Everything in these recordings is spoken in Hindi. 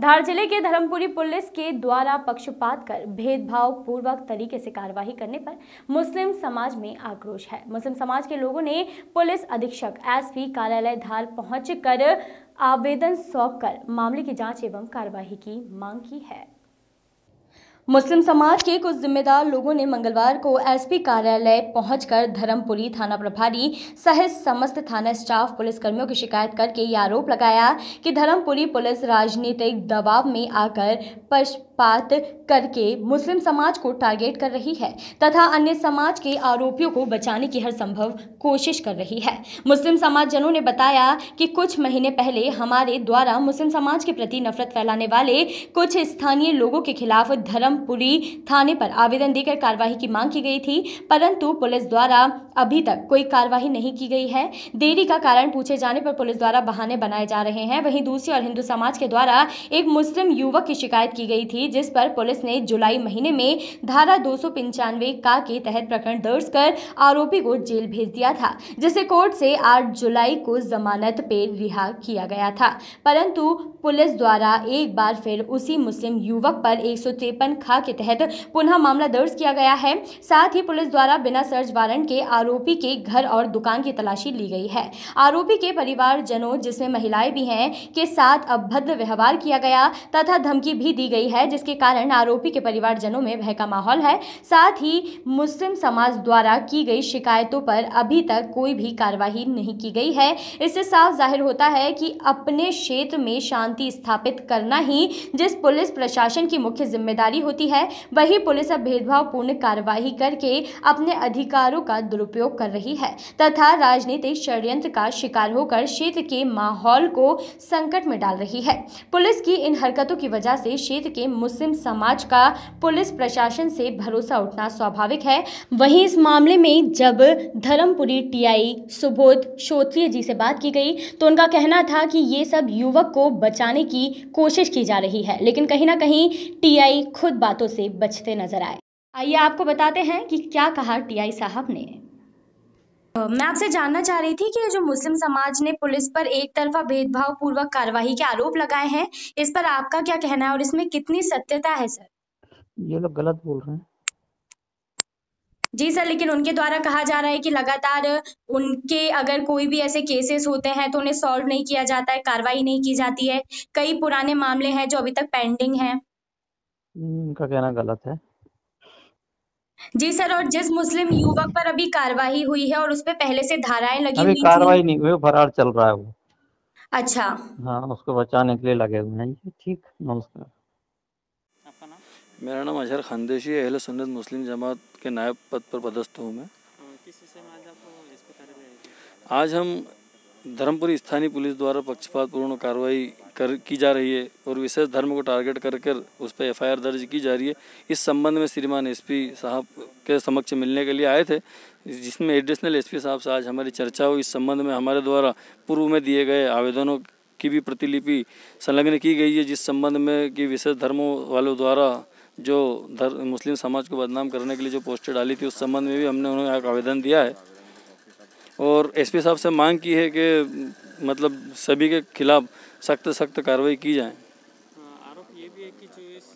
धार जिले के धर्मपुरी पुलिस के द्वारा पक्षपात कर भेदभाव पूर्वक तरीके से कार्रवाई करने पर मुस्लिम समाज में आक्रोश है मुस्लिम समाज के लोगों ने पुलिस अधीक्षक एसपी कार्यालय धार पहुंचकर आवेदन सौंपकर मामले की जांच एवं कार्रवाई की मांग की है मुस्लिम समाज के कुछ जिम्मेदार लोगों ने मंगलवार को एसपी कार्यालय पहुंचकर धर्मपुरी थाना प्रभारी सहित समस्त थाना स्टाफ पुलिस कर्मियों की शिकायत करके ये आरोप लगाया कि धर्मपुरी पुलिस राजनीतिक दबाव में आकर पक्षपात करके मुस्लिम समाज को टारगेट कर रही है तथा अन्य समाज के आरोपियों को बचाने की हर संभव कोशिश कर रही है मुस्लिम समाज जनों ने बताया कि कुछ महीने पहले हमारे द्वारा मुस्लिम समाज के प्रति नफरत फैलाने वाले कुछ स्थानीय लोगों के खिलाफ धर्म पुरी थाने पर आवेदन देकर कार्रवाई की मांग की गई थी परंतु पुलिस द्वारा अभी तक कोई कार्रवाई नहीं की गई है देरी का कारण पूछे जाने पर पुलिस द्वारा बहाने बनाए जा रहे हैं वहीं दूसरी और हिंदू समाज के द्वारा एक मुस्लिम युवक की शिकायत की गई थी जिस पर पुलिस ने जुलाई महीने में धारा दो का के तहत प्रकरण दर्ज कर आरोपी को जेल भेज दिया था जिसे कोर्ट से आठ जुलाई को जमानत पे रिहा किया गया था परंतु पुलिस द्वारा एक बार फिर उसी मुस्लिम युवक पर एक शाखा के तहत पुनः मामला दर्ज किया गया है साथ ही पुलिस द्वारा बिना सर्च वारंट के आरोपी के घर और दुकान की तलाशी ली गई है आरोपी के परिवारजनों जिसमें महिलाएं भी हैं के साथ अभद्र व्यवहार किया गया तथा धमकी भी दी गई है जिसके कारण आरोपी के परिवारजनों में भय का माहौल है साथ ही मुस्लिम समाज द्वारा की गई शिकायतों पर अभी तक कोई भी कार्यवाही नहीं की गई है इससे साफ जाहिर होता है कि अपने क्षेत्र में शांति स्थापित करना ही जिस पुलिस प्रशासन की मुख्य जिम्मेदारी हो होती है वही पुलिस अब भेदभावपूर्ण कार्यवाही करके अपने अधिकारों का दुरुपयोग कर रही है तथा राजनीतिक षड्यंत्र का शिकार होकर क्षेत्र के माहौल को संकट में डाल रही है पुलिस की इन हरकतों की वजह से क्षेत्र के मुस्लिम समाज का पुलिस प्रशासन से भरोसा उठना स्वाभाविक है वहीं इस मामले में जब धर्मपुरी टीआई सुबोध श्रोत्रिय जी से बात की गई तो उनका कहना था कि ये सब युवक को बचाने की कोशिश की जा रही है लेकिन कहीं ना कहीं टीआई खुद बातों से बचते नजर आए आइए आपको बताते हैं कि क्या कहा टीआई साहब ने मैं आपसे जानना चाह रही थी कि जो मुस्लिम समाज ने पुलिस पर एक तरफा भेदभाव पूर्वक कार्रवाई के आरोप लगाए हैं इस पर आपका क्या कहना है और इसमें कितनी सत्यता है सर ये लोग गलत बोल रहे हैं जी सर लेकिन उनके द्वारा कहा जा रहा है कि लगातार उनके अगर कोई भी ऐसे केसेस होते हैं तो उन्हें सॉल्व नहीं किया जाता है कार्रवाई नहीं की जाती है कई पुराने मामले हैं जो अभी तक पेंडिंग हैं इनका हम्म, कहना गलत है जी सर और जिस मुस्लिम युवक पर अभी कार्रवाई हुई है और उस पर पहले से धाराएं लगी अभी कार्रवाई नहीं हुई फरार चल रहा है वो अच्छा हाँ उसको बचाने के लिए लगे हुए हैं ठीक नमस्कार मेरा नाम अजहर खानदेशी अहल सुन्नत मुस्लिम जमात के नायब पद पर पदस्थ हूँ मैं हाँ, आज हम धर्मपुरी स्थानीय पुलिस द्वारा पक्षपातपूर्ण कार्रवाई कर की जा रही है और विशेष धर्म को टारगेट कर कर उस पर एफ दर्ज की जा रही है इस संबंध में श्रीमान एसपी साहब के समक्ष मिलने के लिए आए थे जिसमें एडिशनल एसपी साहब से आज हमारी चर्चा हुई इस संबंध में हमारे द्वारा पूर्व में दिए गए आवेदनों की भी प्रतिलिपि संलग्न की गई है जिस संबंध में कि विशेष धर्मों वालों द्वारा जो धर्म मुस्लिम समाज को बदनाम करने के लिए जो पोस्टर डाली थी उस संबंध में भी हमने उन्होंने आवेदन दिया है और एसपी साहब से मांग की है कि मतलब सभी के खिलाफ सख्त सख्त कार्रवाई की जाए हाँ, आरोप ये भी है कि जो इस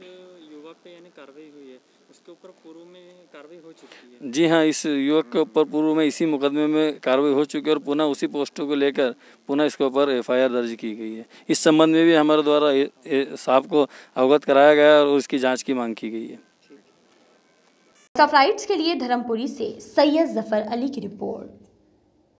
युवक पे यानी कार्रवाई हुई है उसके ऊपर पूर्व में कार्रवाई हो चुकी है जी हाँ इस युवक के ऊपर पूर्व में इसी मुकदमे में कार्रवाई हो चुकी है और पुनः उसी पोस्टों को लेकर पुनः इसके ऊपर एफ दर्ज की गई है इस संबंध में भी हमारे द्वारा साहब को अवगत कराया गया और उसकी जाँच की मांग की गई है सफ्राइट्स के लिए धर्मपुरी से सैयद जफर अली की रिपोर्ट